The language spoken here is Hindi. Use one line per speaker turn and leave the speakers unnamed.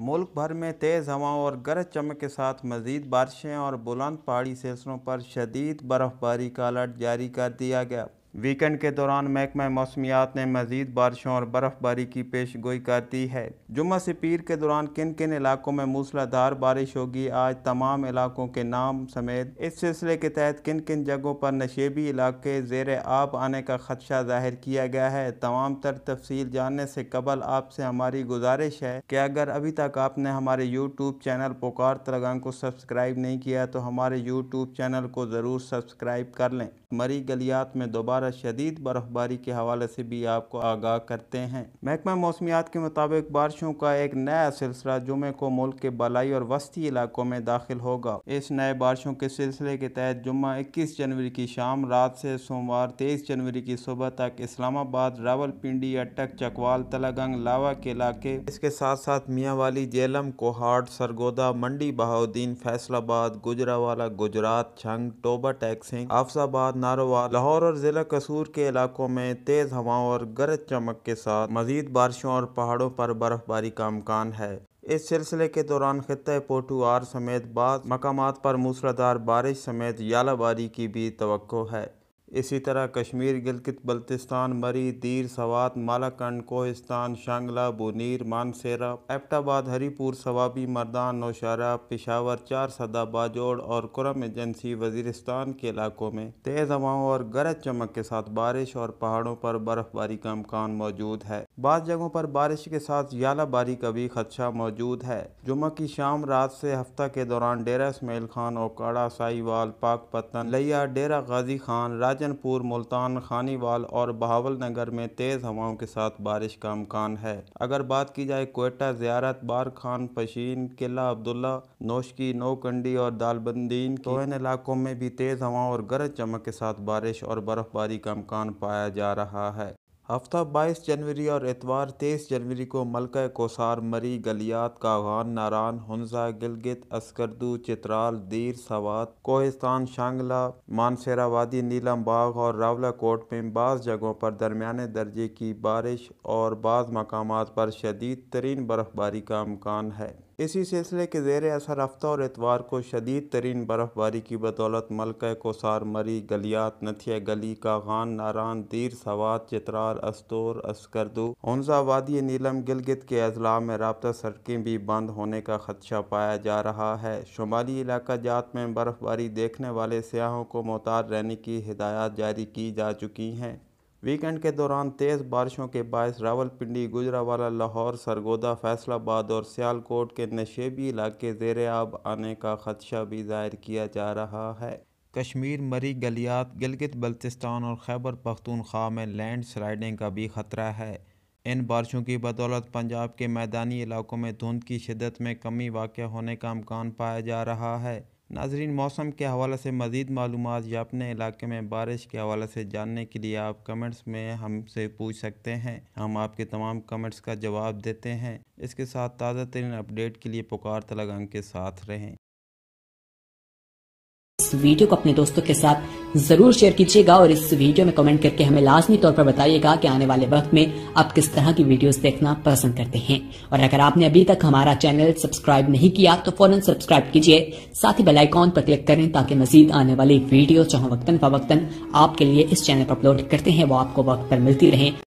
मुल्क भर में तेज़ हवाओं और गरज चमक के साथ मज़ीद बारिशें और बुलंद पहाड़ी सिलसिलों पर शदीद बर्फ़बारी का अलर्ट जारी कर दिया गया वीकेंड के दौरान महकमा मौसमियात ने मजीद बारिशों और बर्फबारी की पेश गोई कर दी है जुम्मे से पीर के दौरान किन किन इलाकों में मूसलाधार बारिश होगी आज तमाम इलाकों के नाम समेत इस सिलसिले के तहत किन किन जगहों पर नशेबी इलाके जेर आब आने का खदशा जाहिर किया गया है तमाम तर तफसील जानने से कबल आपसे हमारी गुजारिश है कि अगर अभी तक आपने हमारे यूट्यूब चैनल पुकार तरगान को सब्सक्राइब नहीं किया तो हमारे यूट्यूब चैनल को ज़रूर सब्सक्राइब कर लें मरी गलियात में दोबारा बारह शदीद बर्फबारी के हवाले से भी आपको आगाह करते हैं महकमा मौसमियात के मुताबिक बारिशों का एक नया सिलसिला जुमे को मुल्क के बलाई और वस्ती इलाकों में दाखिल होगा इस नए बारिशों के सिलसिले के तहत जुम्मा इक्कीस जनवरी की शाम रात से सोमवार तेईस जनवरी की सुबह तक इस्लामाबाद रावल पिंडी अटक चकवाल तलागंग लावा के इलाके इसके साथ साथ मियाँ वाली जेलम कोहाट सरगोदा मंडी बहाउद्दीन फैसलाबाद गुजरावाला गुजरात छंग टोबा टैक्सिंग आफसाबाद नारोवाल लाहौर और ज़िला कसूर के इलाकों में तेज़ हवाओं और गरज चमक के साथ मजीद बारिशों और पहाड़ों पर बर्फबारी का अमकान है इस सिलसिले के दौरान खत्े पोटूआर समेत बाद मकाम पर मूसलाधार बारिश समेत यालाबारी की भी तो है इसी तरह कश्मीर गिलगित बल्तिस्तान मरी दीर सवात मालाकंड कोहिस्तान शांगला बुनीर मानसेरा एबटाबाद हरीपुर सवाबी मर्दान नौशारा पिशावर चार सदा बाजोड़ और कुरम एजेंसी वजीरस्तान के इलाकों में तेज़ हवाओं और गरज चमक के साथ बारिश और पहाड़ों पर बर्फ़बारी का अमकान मौजूद है बाद जगहों पर बारिश के साथ याला बारी का भी खदशा मौजूद है जुम्मे की शाम रात से हफ्ता के दौरान डेरा इसमाइल खान ओकाड़ा साईवाल पाक पतन लिया डेरा गाजी खान राजनपुर मुल्तान खानीवाल और बहावल नगर में तेज़ हवाओं के साथ बारिश का अमकान है अगर बात की जाए कोयटा जियारत बार खान पशीन किला अब्दुल्ला नोशकी नोकंडी और दालबंदीन तो इन इलाकों में भी तेज़ हवाओं और गरज चमक के साथ बारिश और बर्फ़बारी का अमकान पाया जा रहा है हफ्ता 22 जनवरी और एतवार 23 जनवरी को मलक कोसार मरी गलियात कागान नारान हंजा गिलगित अस्करदू चित्राल दीर सवात कोहिस्तान शांगला मानसेरा वादी नीलम बाग और रावला कोट में बाज़ जगहों पर दरमियाने दर्जे की बारिश और बाज़ मकाम पर शदीद तरीन बर्फ़बारी का अमकान है इसी सिलसिले के जेर असर हफ्ता और एतवार को शदीद तरीन बर्फ़बारी की बदौलत मलका कोसार मरी गलियात नथिया गली कागान नारान दीर सवात चित्रार अस्तोर अस्करदू हंजा वादी नीलम गिलगित के अजला में रबता सड़कें भी बंद होने का खदशा पाया जा रहा है शुमाली इलाका जात में बर्फ़बारी देखने वाले सयाहों को मोहताज रहने की हिदायत जारी की जा चुकी हैं वीकेंड के दौरान तेज़ बारिशों के बायस रावलपिंडी गुजरावाला लाहौर सरगोदा फैसलाबाद और सियालकोट के नशेबी इलाके जेर आब आने का खदशा भी जाहिर किया जा रहा है कश्मीर मरी गलियात गिलगित बल्तिस्तान और खैबर पख्तूनख्वा में लैंड स्लाइडिंग का भी ख़तरा है इन बारिशों की बदौलत पंजाब के मैदानी इलाकों में धुंध की शिदत में कमी वाक़ होने का अमकान पाया जा रहा है नाजरीन मौसम के हवाले से मज़ीद मालूम या अपने इलाके में बारिश के हवाले से जानने के लिए आप कमेंट्स में हमसे पूछ सकते हैं हम आपके तमाम कमेंट्स का जवाब देते हैं इसके साथ ताज़ा तरीन अपडेट के लिए पुकार तलगंग के साथ रहें इस वीडियो को अपने दोस्तों के साथ जरूर शेयर कीजिएगा और इस वीडियो में कमेंट करके हमें लाजमी तौर पर बताइएगा कि आने वाले वक्त में आप किस तरह की वीडियोस देखना पसंद करते हैं और अगर आपने अभी तक हमारा चैनल सब्सक्राइब नहीं किया तो फौरन सब्सक्राइब कीजिए साथ ही बेलाइकॉन पर क्लिक करें ताकि मजीद आने वाली वीडियो चाहे वक्तन फवक्तन आपके लिए इस चैनल पर अपलोड करते हैं वो आपको वक्त पर मिलती रहे